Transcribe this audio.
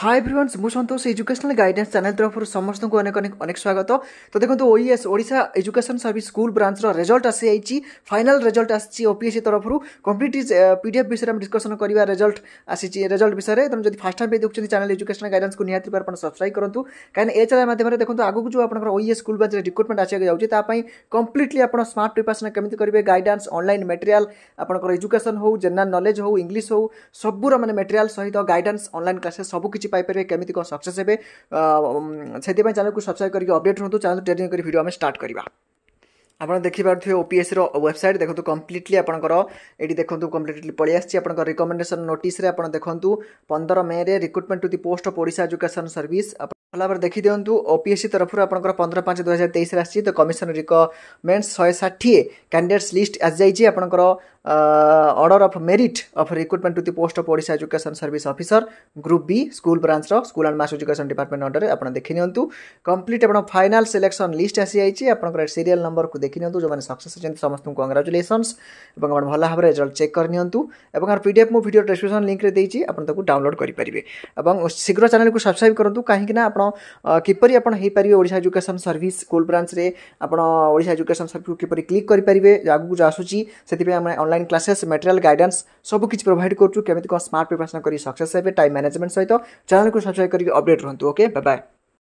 high ଏଭ୍ରିୱାନ୍ସ ମୁଁ ସନ୍ତୋଷ educational guidance channel ତରଫରୁ ସମସ୍ତଙ୍କୁ ଅନେକ ଅନେକ ଅନେକ ସ୍ୱାଗତ ତ ଦେଖନ୍ତୁ O S Odisha education service school ବ୍ରାଞ୍ଚର ରେଜଲ୍ଟ ଆସିଯାଇଛି ଫାଇନାଲ ରେଜଲ୍ଟ ଆସିଛି ଓପିଏସ୍ସି ତରଫରୁ କମ୍ପ୍ଲିଟ ପି ଡି ଏଫ୍ ବିଷୟରେ ଆମେ ଡିସ୍କସନ କରିବା ରେଜଲ୍ଟ ଆସିଛି ରେଜଲ୍ଟ ବିଷୟରେ ତେଣୁ ଯଦି ଫାର୍ଷ୍ଟ ଟାଇମ୍ ଦେଖୁଛନ୍ତି ଚ୍ୟାନେଲ ଏଜୁକେସନ ଗାଇଡ଼ାନ୍ସକୁ ନିହାତି ରୂପେ ଆପଣ ସବସ୍କ୍ରାଇବ କରନ୍ତୁ କାହିଁକି ଏ ଚ୍ୟାନେଲ ମାଧ୍ୟମରେ ଦେଖନ୍ତୁ ଆଗକୁ ଯେଉଁ ଆପଣଙ୍କର ଓଇଏ ସ୍କୁଲ ବ୍ରାଞ୍ଚରେ ରିକ୍ରୁଟମେଣ୍ଟ ଆସିବାକୁ ଯାଉଛି ତା ପାଇଁ କମ୍ପ୍ଲିଟଲି ଆପଣ ସ୍ମାର୍ଟ ପ୍ରିପାରେସନ କେମିତି କରିବେ ଗାଇଡ଼ାନ୍ସ ଅନଲାଇନ୍ ମେଟେରିଆଲ ଆପଣଙ୍କର ଏଜୁକେସନ ହଉ ଜେନେରାଲ ନଲେଜ ହଉ ଇଂଲିଶ ହଉ ସବୁର ମାନେ ମେଟେରିଆଲ ସହିତ ଗାଇଡ଼ାନ୍ସ ଅନଲାଇନ୍ କ୍ଲାସେସ୍ ସବୁ କିଛି ପାଇପାରିବେ କେମିତି କ'ଣ ସକ୍ସେସ୍ ହେବେ ସେଥିପାଇଁ ଚ୍ୟାନେଲକୁ ସବସ୍କ୍ରାଇବ୍ କରିକି ଅପଡ଼େଟ୍ ହୁଅନ୍ତୁ ଚାଲନ୍ତୁ ଟ୍ରେନିଂ କରି ଭିଡ଼ିଓ ଆମେ ଷ୍ଟାର୍ଟ କରିବା ଆପଣ ଦେଖିପାରୁଥିବେ ଓପିଏସ୍ର ୱେବସାଇଟ୍ ଦେଖନ୍ତୁ କମ୍ପ୍ଲିଟଲି ଆପଣଙ୍କର ଏଇଠି ଦେଖନ୍ତୁ କମ୍ପ୍ଲିଟଲି ପଳେଇ ଆସିଛି ଆପଣଙ୍କ ରିକମେଣ୍ଡେସନ୍ ନୋଟିସ୍ରେ ଆପଣ ଦେଖନ୍ତୁ ପନ୍ଦର ମେରେ recruitment to the post of Odisha education service ଭଲ ଭାବରେ ଦେଖିଦିଅନ୍ତୁ ଓପିଏସ୍ସି ତରଫରୁ ଆପଣଙ୍କର ପନ୍ଦର ପାଞ୍ଚ ଦୁଇ ହଜାର ତେଇଶରେ ଆସିଛି ତ କମିଶନ ରିକମେଣ୍ଡ ଶହେ ଷାଠିଏ କ୍ୟାଣ୍ଡିଡେଟ୍ସ ଲିଷ୍ଟ ଆସିଯାଇଛି ଆପଣଙ୍କର order of merit of recruitment to the post of Odisha education service officer group B school branch र school and mass department under under आपण देखिनियन्तु कम्प्लिट आपण फाइनाल सिलेक्शन लिस्ट आसिआइछि आपणको सिरियल नम्बरको देखिनियन्तु जो सक्सेस अछि समस्त कङ्ग्राचुलेसन्स आपण भल भाव रिजल्ट चेक गरियन्तु आर पिडिएफ मुझे भिडियो डिस्क्रिप्सन लिङ्क्रे दिइछ आपण डाउनलोड गरिपारे शीघ्र च्यानेल सब्सक्राइब गरु काहीँक आपण किपरि आपण हेपारे ओडिसा एजुकेसन सर्भिस स्कुल ब्रांचले आपण ओडिसा एजुकेसन सर्भिस किपरि क्लिक गरिपारे जो आसुछि सेतिपय आमे online online classes material guidance ସବୁ କିଛି ପ୍ରୋଭାଇଡ଼ କରୁଛୁ କେମିତି କ'ଣ ସ୍ମାର୍ଟ ପ୍ରିପାରେସନ୍ କରି ସକ୍ସେସ୍ ହେବେ ଟାଇମ୍ ମ୍ୟାନେଜମେଣ୍ଟ ସହିତ ଚ୍ୟାନେଲକୁ ସବସ୍କ୍ରାଇବ୍ କରିକି ଅପଡେଟ୍ ରୁହନ୍ତୁ ଓକେ ବାଏ